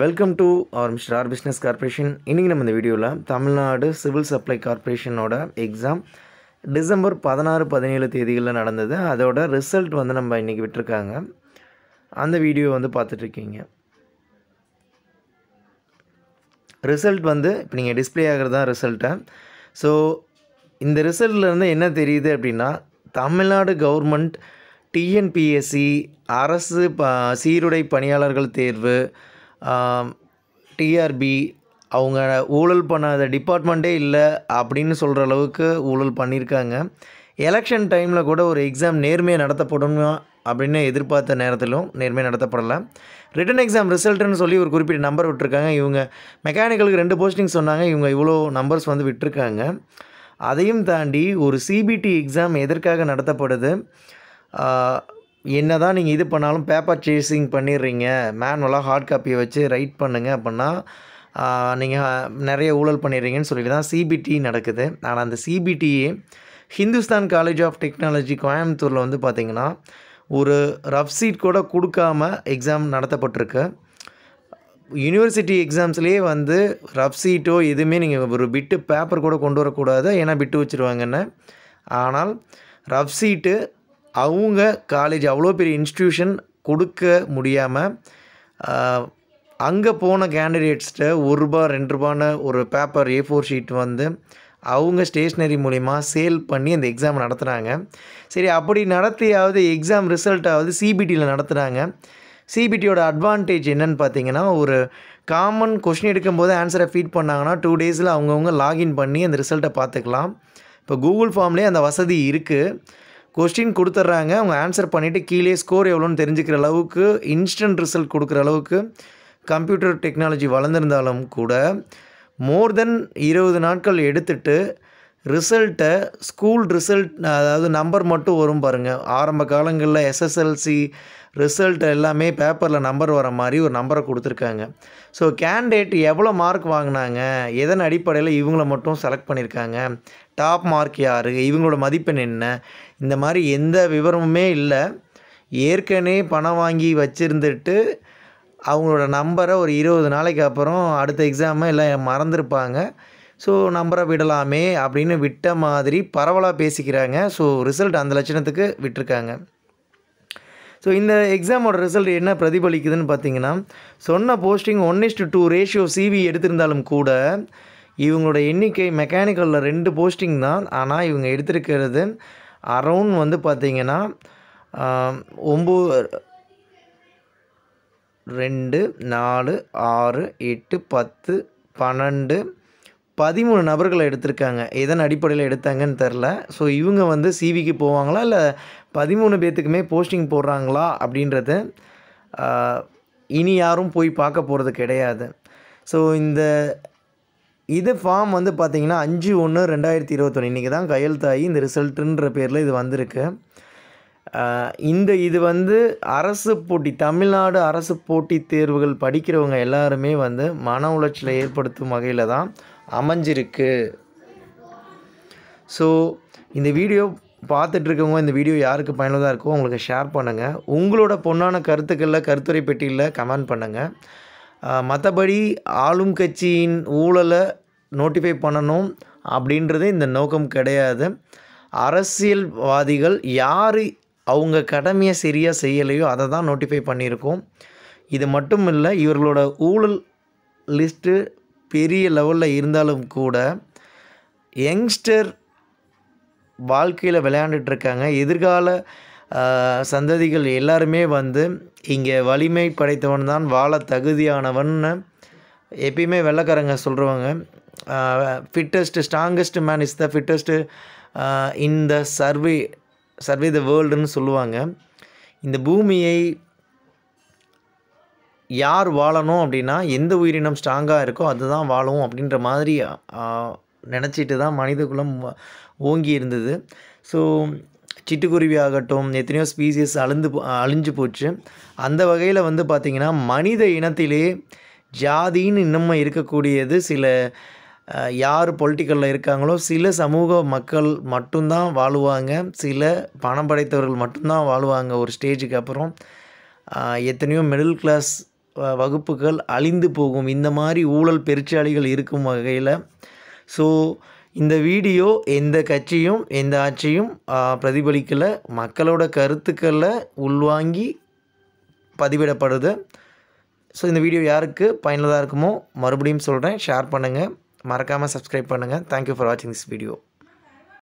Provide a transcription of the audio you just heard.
welcome to our mister R business corporation இன்றைக்கி நம்ம இந்த வீடியோவில் தமிழ்நாடு சிவில் சப்ளை கார்பரேஷனோட எக்ஸாம் டிசம்பர் பதினாறு பதினேழு தேதிகளில் நடந்தது அதோட ரிசல்ட் வந்து நம்ம இன்றைக்கி விட்டுருக்காங்க அந்த வீடியோ வந்து பார்த்துட்ருக்கீங்க ரிசல்ட் வந்து இப்போ நீங்கள் டிஸ்பிளே தான் ரிசல்ட்டை ஸோ இந்த ரிசல்ட்லேருந்து என்ன தெரியுது அப்படின்னா தமிழ்நாடு கவர்மெண்ட் டிஎன்பிஎஸ்சி அரசு ப சீருடை பணியாளர்கள் தேர்வு டிஆர்பி அவங்க ஊழல் பண்ணாத டிபார்ட்மெண்ட்டே இல்லை அப்படின்னு சொல்கிற அளவுக்கு ஊழல் பண்ணியிருக்காங்க எலெக்ஷன் டைமில் கூட ஒரு எக்ஸாம் நேர்மையாக நடத்தப்படும் அப்படின்னு எதிர்பார்த்த நேரத்திலும் நேர்மையாக நடத்தப்படலை ரிட்டன் எக்ஸாம் ரிசல்ட்டுன்னு சொல்லி ஒரு குறிப்பிட்ட நம்பர் விட்டுருக்காங்க இவங்க மெக்கானிக்கலுக்கு ரெண்டு போஸ்டிங் சொன்னாங்க இவங்க இவ்வளோ நம்பர்ஸ் வந்து விட்டுருக்காங்க அதையும் தாண்டி ஒரு சிபிடி எக்ஸாம் எதற்காக நடத்தப்படுது என்ன தான் நீங்கள் இது பண்ணாலும் பேப்பர் சேஸிங் பண்ணிடுறீங்க மேனுவலாக ஹார்ட் காப்பியை வச்சு ரைட் பண்ணுங்கள் அப்படின்னா நீங்கள் நிறைய ஊழல் பண்ணிடுறீங்கன்னு சொல்லிட்டு தான் சிபிடி நடக்குது ஆனால் அந்த சிபிடியே ஹிந்துஸ்தான் காலேஜ் ஆஃப் டெக்னாலஜி கோயம்புத்தூரில் வந்து பார்த்திங்கன்னா ஒரு ரஃப் சீட் கூட கொடுக்காம எக்ஸாம் நடத்தப்பட்டிருக்கு யூனிவர்சிட்டி எக்ஸாம்ஸ்லேயே வந்து ரஃப் சீட்டோ எதுவுமே நீங்கள் ஒரு பிட்டு பேப்பர் கூட கொண்டு வரக்கூடாது ஏன்னா பிட்டு வச்சுருவாங்கன்னு ஆனால் ரஃப் சீட்டு அவங்க காலேஜ் அவ்வளோ பெரிய இன்ஸ்டியூஷன் கொடுக்க முடியாமல் அங்கே போன கேண்டிடேட்ஸ்கிட்ட ஒரு ரூபா ரெண்டு ரூபான ஒரு பேப்பர் ஏ ஃபோர் ஷீட் வந்து அவங்க ஸ்டேஷ்னரி மூலிமா சேல் பண்ணி அந்த எக்ஸாம் நடத்துகிறாங்க சரி அப்படி நடத்தியாவது எக்ஸாம் ரிசல்ட்டாவது சிபிடியில் நடத்துகிறாங்க சிபிடியோட அட்வான்டேஜ் என்னென்னு பார்த்தீங்கன்னா ஒரு காமன் கொஷின் எடுக்கும்போது ஆன்சரை ஃபீட் பண்ணாங்கன்னா டூ டேஸில் அவங்கவுங்க லாகின் பண்ணி அந்த ரிசல்ட்டை பார்த்துக்கலாம் இப்போ கூகுள் ஃபார்ம்லேயே அந்த வசதி இருக்குது கொஸ்டின் கொடுத்துட்றாங்க அவங்க ஆன்சர் பண்ணிவிட்டு கீழே ஸ்கோர் எவ்வளோன்னு தெரிஞ்சுக்கிற அளவுக்கு இன்ஸ்டன்ட் ரிசல்ட் கொடுக்குற அளவுக்கு கம்ப்யூட்டர் டெக்னாலஜி வளர்ந்துருந்தாலும் கூட மோர் தென் இருபது நாட்கள் எடுத்துகிட்டு ரிசல்ட்டை ஸ்கூல் ரிசல்ட் அதாவது நம்பர் மட்டும் வரும் பாருங்கள் ஆரம்ப காலங்களில் எஸ்எஸ்எல்சி ரிசல்ட் எல்லாமே பேப்பரில் நம்பர் வர மாதிரி ஒரு நம்பரை கொடுத்துருக்காங்க ஸோ கேண்டிடேட் எவ்வளோ மார்க் வாங்கினாங்க எதன் அடிப்படையில் இவங்கள மட்டும் செலக்ட் பண்ணியிருக்காங்க டாப் மார்க் யார் இவங்களோட மதிப்பெண் என்ன இந்த மாதிரி எந்த விவரமுமே இல்லை ஏற்கனவே பணம் வாங்கி வச்சுருந்துட்டு அவங்களோட நம்பரை ஒரு இருபது நாளைக்கு அப்புறம் அடுத்த எக்ஸாமை எல்லாம் மறந்துருப்பாங்க ஸோ நம்பரை விடலாமே அப்படின்னு விட்ட மாதிரி பரவலாக பேசிக்கிறாங்க ஸோ ரிசல்ட் அந்த லட்சணத்துக்கு விட்டுருக்காங்க ஸோ இந்த எக்ஸாமோட ரிசல்ட் என்ன பிரதிபலிக்குதுன்னு பார்த்தீங்கன்னா சொன்ன posting one is to two ratio CV எடுத்திருந்தாலும் கூட இவங்களோட எண்ணிக்கை மெக்கானிக்கலில் ரெண்டு போஸ்டிங் தான் ஆனால் இவங்க எடுத்திருக்கிறது அரௌண்ட் வந்து பார்த்திங்கன்னா ஒம்பது ரெண்டு நாலு ஆறு எட்டு பத்து பன்னெண்டு பதிமூணு நபர்களை எடுத்திருக்காங்க எதன் அடிப்படையில் எடுத்தாங்கன்னு தெரில ஸோ இவங்க வந்து சிவிக்கு போவாங்களா இல்லை பதிமூணு பேர்த்துக்குமே போஸ்டிங் போடுறாங்களா அப்படின்றது இனி யாரும் போய் பார்க்க போகிறது கிடையாது ஸோ இந்த இது ஃபார்ம் வந்து பார்த்திங்கன்னா அஞ்சு ஒன்று ரெண்டாயிரத்தி இருபத்தொன்று இன்றைக்கி தான் கையெழுத்தாகி இந்த ரிசல்ட்டுன்ற பேரில் இது வந்திருக்கு இந்த இது வந்து அரசு போட்டி தமிழ்நாடு அரசு போட்டி தேர்வுகள் படிக்கிறவங்க எல்லாருமே வந்து மன உளைச்சலை ஏற்படுத்தும் வகையில் தான் அமைஞ்சிருக்கு ஸோ இந்த வீடியோ பார்த்துட்ருக்கவங்க இந்த வீடியோ யாருக்கு பயனுள்ளதாக இருக்கோ உங்களுக்கு ஷேர் பண்ணுங்கள் உங்களோட பொண்ணான கருத்துக்களில் கருத்துரை பெட்டியில் கமெண்ட் பண்ணுங்கள் மற்றபடி ஆளும் கட்சியின் ஊழலை நோட்டிஃபை பண்ணணும் அப்படின்றது இந்த நோக்கம் கிடையாது அரசியல்வாதிகள் யார் அவங்க கடமையை சரியாக செய்யலையோ அதை தான் நோட்டிஃபை பண்ணியிருக்கோம் இது மட்டும் இல்லை இவர்களோட ஊழல் லிஸ்ட்டு பெரிய லெவலில் இருந்தாலும் கூட யங்ஸ்டர் வாழ்க்கையில் விளையாண்டுட்ருக்காங்க எதிர்கால சந்ததிகள் எல்லாருமே வந்து இங்கே வலிமை படைத்தவன் தான் வாழ தகுதியானவன்னு எப்பயுமே வெள்ளக்காரங்க சொல்கிறவங்க fittest strongest man is the fittest in the survive survive the வேர்ல்டுன்னு சொல்லுவாங்க இந்த பூமியை யார் வாழணும் அப்படின்னா எந்த உயிரினம் ஸ்ட்ராங்காக இருக்கோ அதுதான் வாழும் அப்படின்ற மாதிரி நினச்சிட்டு தான் மனிதகுலம் ஓங்கி இருந்தது ஸோ சிட்டுக்குருவி ஆகட்டும் எத்தனையோ ஸ்பீசிஸ் அழிந்து அழிஞ்சு போச்சு அந்த வகையில் வந்து பார்த்திங்கன்னா மனித இனத்திலே ஜாதின்னு இன்னமும் இருக்கக்கூடியது சில யார் பொலிட்டிக்கலில் இருக்காங்களோ சில சமூக மக்கள் மட்டும்தான் வாழுவாங்க சில பணம் படைத்தவர்கள் மட்டும்தான் வாழுவாங்க ஒரு ஸ்டேஜுக்கு அப்புறம் எத்தனையோ மிடில் கிளாஸ் வகுப்புகள் அழிந்து போகும் இந்த மாதிரி ஊழல் பெருச்சாளிகள் இருக்கும் வகையில் ஸோ இந்த வீடியோ எந்த கட்சியும் எந்த ஆட்சியும் பிரதிபலிக்கலை மக்களோட கருத்துக்களை உள்வாங்கி பதிவிடப்படுது ஸோ இந்த வீடியோ யாருக்கு பயனுள்ளதாக இருக்குமோ மறுபடியும் சொல்கிறேன் ஷேர் பண்ணுங்கள் மறக்காமல் சப்ஸ்கிரைப் பண்ணுங்கள் தேங்க்யூ ஃபார் வாட்சிங் திஸ் வீடியோ